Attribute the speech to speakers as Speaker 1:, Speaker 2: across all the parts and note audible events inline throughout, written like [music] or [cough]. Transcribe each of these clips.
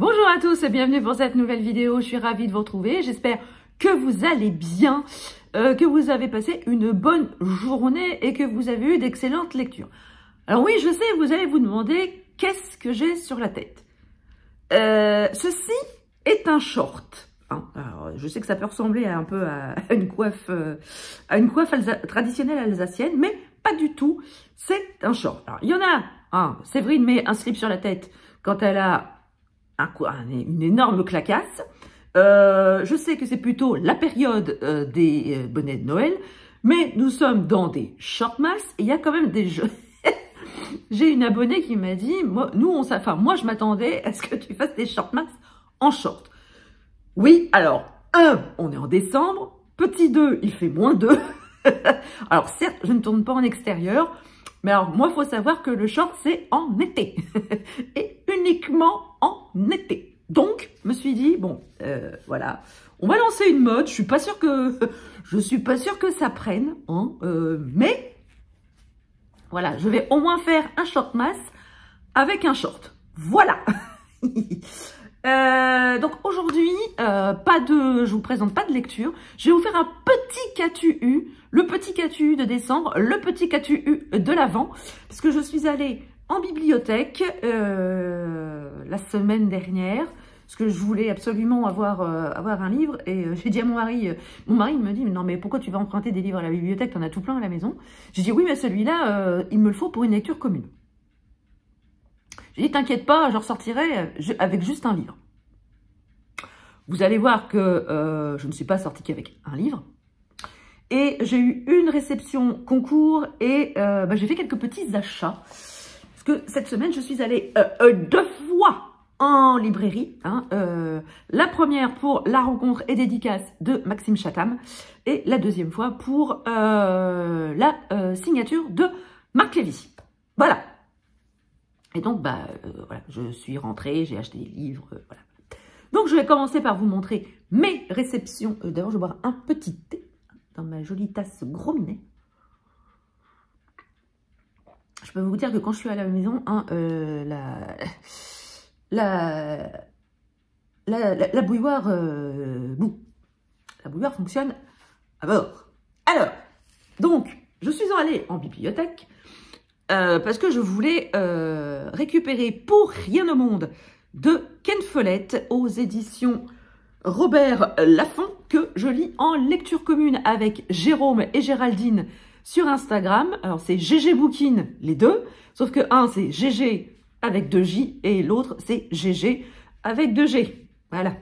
Speaker 1: Bonjour à tous et bienvenue pour cette nouvelle vidéo. Je suis ravie de vous retrouver. J'espère que vous allez bien, euh, que vous avez passé une bonne journée et que vous avez eu d'excellentes lectures. Alors oui, je sais, vous allez vous demander qu'est-ce que j'ai sur la tête. Euh, ceci est un short. Hein, je sais que ça peut ressembler un peu à [laughs] une coiffe, euh, à une traditionnelle alsacienne, mais pas du tout. C'est un short. il y en a Séverine met un slip sur la tête quand elle a une énorme clacasse. Euh, je sais que c'est plutôt la période euh, des euh, bonnets de Noël, mais nous sommes dans des short et il y a quand même des jeux. [laughs] J'ai une abonnée qui m'a dit, moi, nous, on, enfin, moi, je m'attendais à ce que tu fasses des short en short. Oui, alors, un, on est en décembre, petit 2, il fait moins 2. [laughs] alors, certes, je ne tourne pas en extérieur, mais alors, moi, il faut savoir que le short, c'est en été [laughs] et uniquement en été. Donc, me suis dit, bon, euh, voilà, on va lancer une mode. Je suis pas sûr que, [laughs] je suis pas sûre que ça prenne, hein, euh, mais voilà, je vais au moins faire un short masse avec un short. Voilà. [laughs] Euh, donc aujourd'hui, pas de, je vous présente pas de lecture. Je vais vous faire un petit catu le petit catu de décembre, le petit catu de l'avant, parce que je suis allée en bibliothèque euh, la semaine dernière, parce que je voulais absolument avoir, euh, avoir un livre, et euh, j'ai dit à mon mari, mon mari me dit, non mais pourquoi tu vas emprunter des livres à la bibliothèque, t'en as tout plein à la maison J'ai dit, oui mais celui-là, il me le faut pour une lecture commune. J'ai dit, t'inquiète pas, je ressortirai avec juste un livre. Vous allez voir que je ne suis pas sortie qu'avec un livre. Et j'ai eu une réception concours et bah, j'ai fait quelques petits achats que cette semaine, je suis allée euh, euh, deux fois en librairie. Hein, euh, la première pour la rencontre et dédicace de Maxime Chatham et la deuxième fois pour la signature de Marc Lévy. Voilà. Et donc, bah, voilà, je suis rentrée, j'ai acheté des livres, Donc, je vais commencer par vous montrer mes réceptions. D'ailleurs, je vais boire un petit thé dans ma jolie tasse gros minet je peux vous dire que quand je suis à la maison, hein, euh, la, la, la, bouilloire euh, boue. La bouilloire fonctionne à bord. Alors, donc, je suis allée en bibliothèque euh, parce que je voulais récupérer pour rien au monde de Ken Follett aux éditions Robert Laffont que je lis en lecture commune avec Jérôme et Géraldine sur Instagram. Alors, c'est GG Bookin, les deux. Sauf que un, c'est GG avec 2J et l'autre, c'est GG avec 2G. Voilà.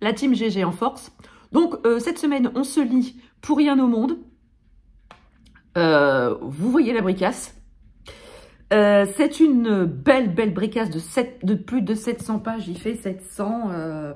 Speaker 1: La team GG en force. Donc, euh, cette semaine, on se lit pour rien au monde. Euh, vous voyez la bricasse. Euh, c'est une belle, belle bricasse de, de plus de 700 pages. Il fait 700...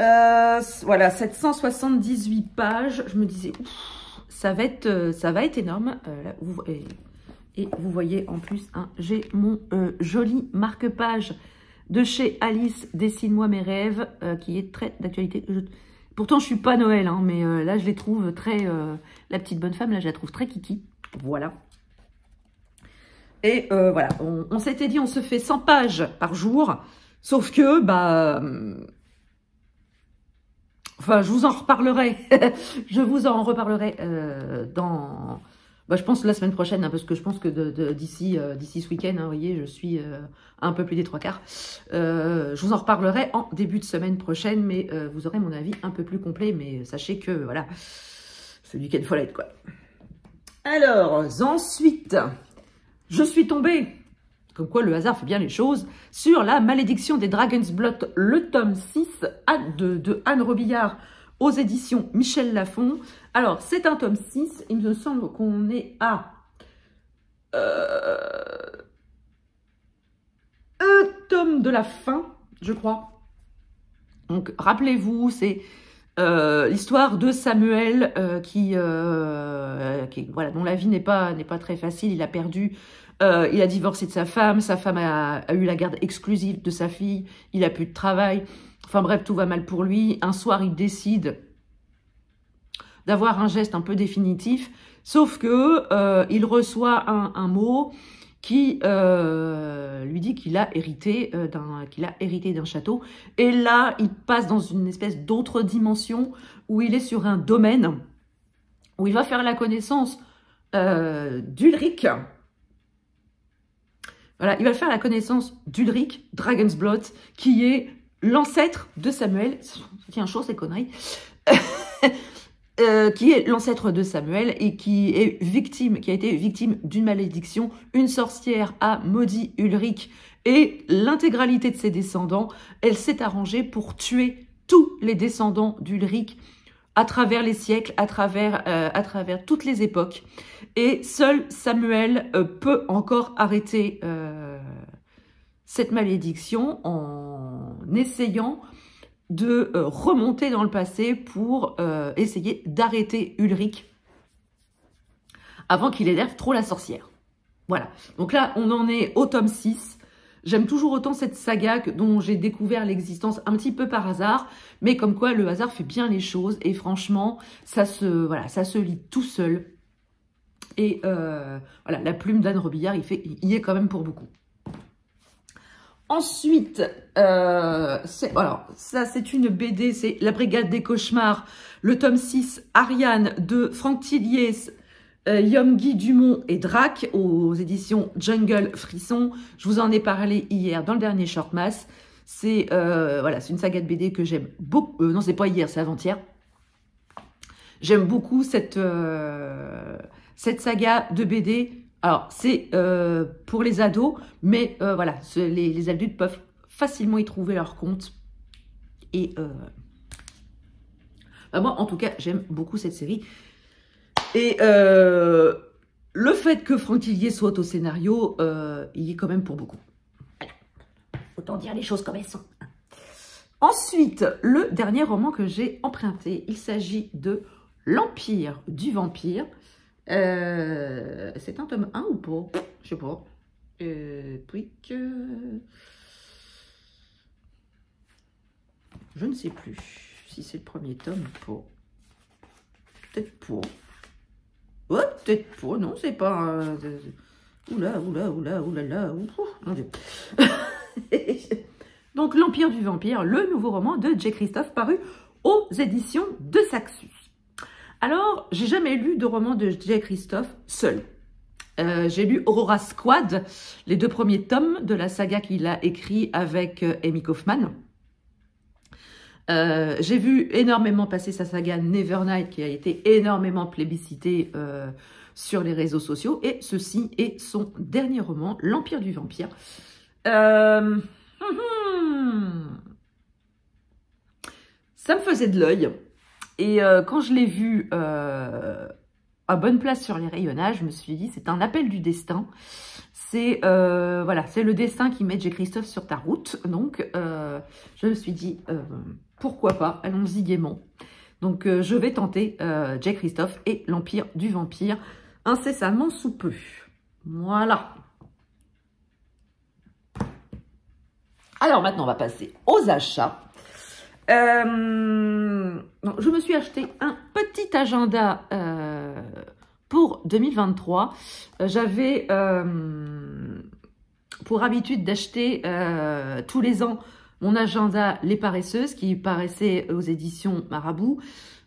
Speaker 1: Euh, voilà, 778 pages. Je me disais, euh, ça va être, énorme. Euh, et, vous voyez en plus, j'ai mon joli marque-page de chez Alice Dessine-moi mes rêves, qui est très d'actualité. Pourtant, je suis pas Noël, hein, mais là, je les trouve très... la petite bonne femme, là, je la trouve très kiki. Voilà. Et voilà, on, on s'était dit, on se fait 100 pages par jour. Sauf que, bah Enfin, je vous en reparlerai. [laughs] je vous en reparlerai euh, dans... Bah, je pense la semaine prochaine, hein, parce que je pense que euh, d'ici ce week-end, hein, vous voyez, je suis euh, un peu plus des trois quarts. je vous en reparlerai en début de semaine prochaine, mais vous aurez mon avis un peu plus complet. Mais sachez que, voilà, c'est du faut l'être, quoi. Alors, ensuite, je suis tombée comme quoi le hasard fait bien les choses, sur la malédiction des Dragon's Blot, le tome 6 de, Anne Robillard aux éditions Michel Lafon. Alors, c'est un tome 6, il me semble qu'on est à... Euh, un tome de la fin, je crois. Donc, rappelez-vous, c'est... Euh, l'histoire de Samuel euh, qui, voilà dont la vie n'est pas n'est pas très facile il a perdu euh, il a divorcé de sa femme, sa femme a, eu la garde exclusive de sa fille, il a plus de travail. Enfin bref, tout va mal pour lui. Un soir, il décide d'avoir un geste un peu définitif, sauf que euh, il reçoit un, mot qui euh, lui dit qu'il a hérité d'un qu'il a hérité d'un château et là il passe dans une espèce d'autre dimension où il est sur un domaine où il va faire la connaissance d'Ulrich voilà, il va faire la connaissance d'Ulric Dragonsblot, qui est l'ancêtre de Samuel. Tiens, chaud ces conneries. [laughs] Euh, qui est l'ancêtre de Samuel et qui est victime, qui a été victime d'une malédiction. Une sorcière a maudit Ulrich et l'intégralité de ses descendants. Elle s'est arrangée pour tuer tous les descendants d'Ulric à travers les siècles, à travers, euh, à travers toutes les époques. Et seul Samuel euh, peut encore arrêter euh, cette malédiction en essayant de remonter dans le passé pour essayer d'arrêter Ulrich avant qu'il énerve trop la sorcière. Voilà, donc là on en est au tome 6. J'aime toujours autant cette saga dont j'ai découvert l'existence un petit peu par hasard, mais comme quoi le hasard fait bien les choses et franchement, ça se, voilà, ça se lit tout seul. Et euh, voilà, la plume d'Anne Robillard, il, fait, y est quand même pour beaucoup. Ensuite, euh, ça c'est une BD, c'est La Brigade des Cauchemars, le tome 6, Ariane de Franck Tilliers. Euh, Yom, Guy, Dumont et Drac aux éditions Jungle Frisson. Je vous en ai parlé hier dans le dernier short mass. C'est euh, voilà, c'est une saga de BD que j'aime beaucoup. Euh, non, c'est pas hier, c'est avant-hier. J'aime beaucoup cette cette saga de BD. Alors, c'est pour les ados, mais voilà, les, les, adultes peuvent facilement y trouver leur compte. Et bah, moi, en tout cas, j'aime beaucoup cette série. Et euh, le fait que Franck soit au scénario, euh, il est quand même pour beaucoup. Autant dire les choses comme elles sont. Ensuite, le dernier roman que j'ai emprunté, il s'agit de L'Empire du Vampire. Euh, c'est un tome 1 ou pas Je sais pas. puis que... Je ne sais plus si c'est le premier tome ou pas. Peut-être pour peut-être Non, c'est pas... Euh, oula, oula, oula, oula, là, mon Dieu. [laughs] Donc, L'Empire du Vampire, le nouveau roman de J. Christophe, paru aux éditions de Saxus. Alors, j'ai jamais lu de roman de J. Christophe seul. Euh, j'ai lu Aurora Squad, les deux premiers tomes de la saga qu'il a écrit avec euh, Amy Kaufman. Euh, j'ai vu énormément passer sa saga Nevernight qui a été énormément plébiscitée euh, sur les réseaux sociaux. Et ceci est son dernier roman, L'Empire du Vampire. Euh, hum, hum. ça me faisait de l'œil. Et quand je l'ai vu à bonne place sur les rayonnages, je me suis dit, c'est un appel du destin c'est euh, voilà, c'est le dessin qui met J. Christophe sur ta route. Donc, euh, je me suis dit, euh, pourquoi pas, allons-y gaiement. Donc, je vais tenter J. Christophe et l'Empire du Vampire incessamment sous peu. Voilà. Alors, maintenant, on va passer aux achats. je me suis acheté un petit agenda pour 2023, euh, j'avais euh, pour habitude d'acheter euh, tous les ans mon agenda Les Paresseuses qui paraissait aux éditions Marabout.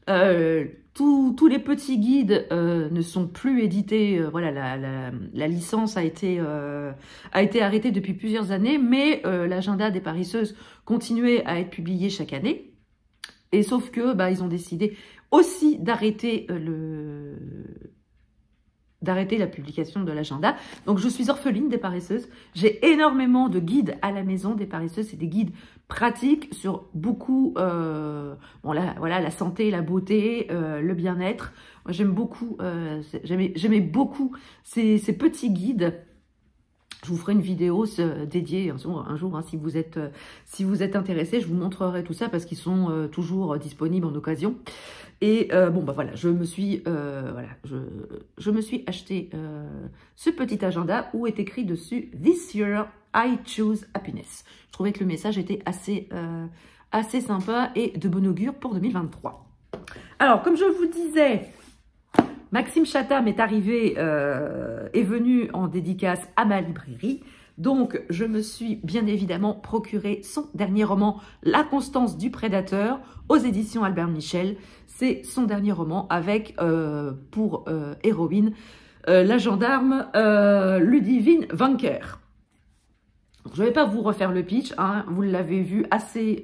Speaker 1: tous les petits guides ne sont plus édités. voilà, la, licence a été, a été arrêtée depuis plusieurs années, mais l'agenda des Paresseuses continuait à être publié chaque année. Et sauf que, bah, ils ont décidé aussi d'arrêter le arrêter la publication de l'agenda. Donc je suis orpheline des paresseuses. J'ai énormément de guides à la maison des paresseuses c'est des guides pratiques sur beaucoup, euh, bon voilà, la santé, la beauté, euh, le bien-être. J'aime beaucoup, euh, j'aimais beaucoup ces petits guides je vous ferai une vidéo euh, dédiée un jour, hein, si vous êtes euh, si vous êtes intéressé, je vous montrerai tout ça parce qu'ils sont euh, toujours disponibles en occasion. Et bon bah voilà, je me suis voilà, je, me suis acheté ce petit agenda où est écrit dessus This year I choose happiness. Je trouvais que le message était assez assez sympa et de bon augure pour 2023. Alors comme je vous disais, Maxime Chattam est arrivé, et euh, est venu en dédicace à ma librairie. Donc, je me suis bien évidemment procuré son dernier roman, La Constance du Prédateur, aux éditions Albert Michel. C'est son dernier roman avec, euh, pour euh, héroïne, la gendarme Ludivine Vanker. Je ne vais pas vous refaire le pitch, hein. vous l'avez vu assez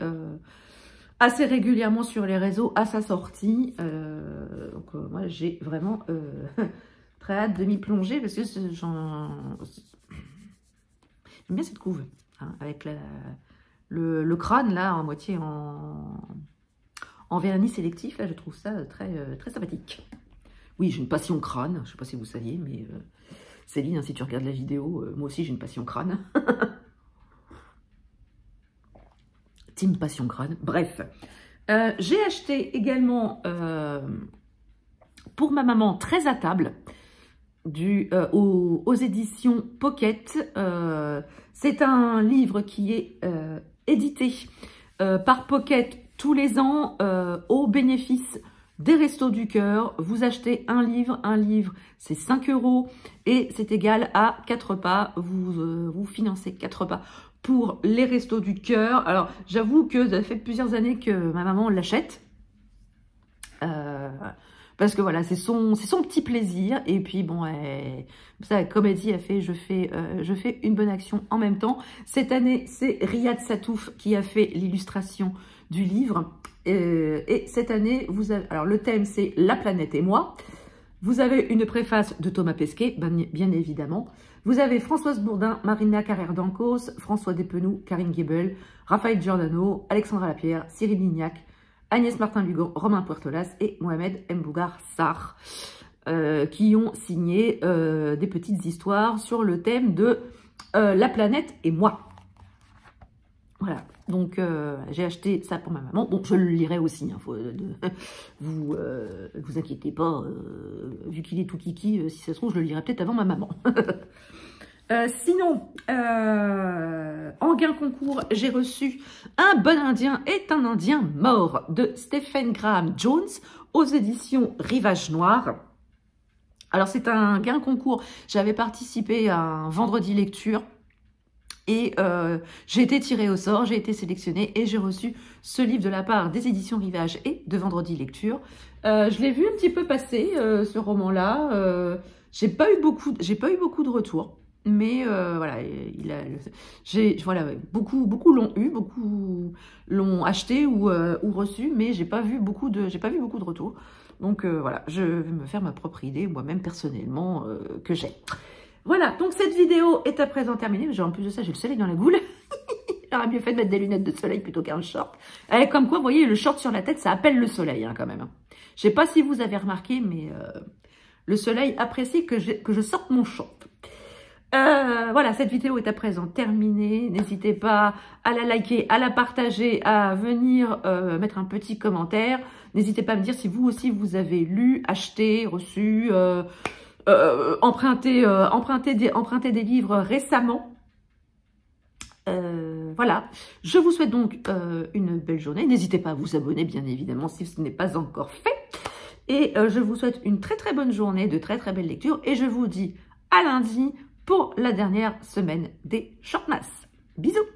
Speaker 1: assez régulièrement sur les réseaux à sa sortie. Euh, donc euh, moi j'ai vraiment euh, [laughs] très hâte de m'y plonger parce que j'aime bien cette couve hein, avec le, crâne là en moitié en, vernis sélectif. Là je trouve ça très, très sympathique. Oui j'ai une passion crâne, je sais pas si vous saviez mais Céline hein, si tu regardes la vidéo, moi aussi j'ai une passion crâne. [laughs] Team Passion Crâne. Bref, euh, j'ai acheté également euh, pour ma maman très à table du, euh, aux, éditions Pocket. C'est un livre qui est édité par Pocket tous les ans au bénéfice des Restos du Cœur. Vous achetez un livre, un livre c'est 5 euros et c'est égal à 4 pas. Vous, vous financez 4 repas pour les restos du cœur. Alors, j'avoue que ça fait plusieurs années que ma maman l'achète. Euh, parce que voilà, c'est son, son petit plaisir. Et puis bon, ça, comme elle dit, fait, je fais, euh, je fais une bonne action en même temps. Cette année, c'est Riyad Satouf qui a fait l'illustration du livre. Euh, et cette année, vous avez, alors le thème c'est la planète et moi. Vous avez une préface de Thomas Pesquet, ben, bien évidemment. Vous avez Françoise Bourdin, Marina Carrère-Dancos, François Despenoux, Karine Gebel, Raphaël Giordano, Alexandra Lapierre, Cyril Lignac, Agnès Martin-Lugan, Romain Puertolas et Mohamed Mbougar Sarr, euh, qui ont signé euh, des petites histoires sur le thème de euh, La planète et moi ». Voilà, donc, euh, j'ai acheté ça pour ma maman. Bon, je le lirai aussi. Hein, euh, [laughs] vous euh, vous inquiétez pas. vu qu'il est tout kiki, si ça se trouve, je le lirai peut-être avant ma maman. [laughs] sinon, en gain concours, j'ai reçu Un bon Indien est un Indien mort de Stephen Graham Jones aux éditions Rivage Noir. Alors, c'est un gain concours. J'avais participé à un vendredi lecture et euh, j'ai été tirée au sort, j'ai été sélectionnée et j'ai reçu ce livre de la part des éditions Rivage et de Vendredi Lecture. Euh, je l'ai vu un petit peu passer, euh, ce roman-là. j'ai pas eu beaucoup, j'ai pas eu beaucoup de retours, mais voilà, il a, j'ai, voilà, beaucoup, beaucoup l'ont eu, beaucoup l'ont acheté ou, ou reçu, mais j'ai pas vu beaucoup de, j'ai pas vu beaucoup de retours. Donc voilà, je vais me faire ma propre idée moi-même personnellement que j'ai. Voilà, donc cette vidéo est à présent terminée. en plus de ça, j'ai le soleil dans la goule. [laughs] J'aurais mieux fait de mettre des lunettes de soleil plutôt qu'un short. Eh, comme quoi, vous voyez, le short sur la tête, ça appelle le soleil hein, quand même. Je sais pas si vous avez remarqué, mais euh, le soleil apprécie que, je sorte mon short. Euh, voilà, cette vidéo est à présent terminée. N'hésitez pas à la liker, à la partager, à venir euh, mettre un petit commentaire. N'hésitez pas à me dire si vous aussi vous avez lu, acheté, reçu... Euh, euh, emprunter des, des, livres récemment. Euh, voilà, je vous souhaite donc une belle journée. N'hésitez pas à vous abonner, bien évidemment, si ce n'est pas encore fait. Et je vous souhaite une très très bonne journée, de très très belles lectures. Et je vous dis à lundi pour la dernière semaine des Shortmas. Bisous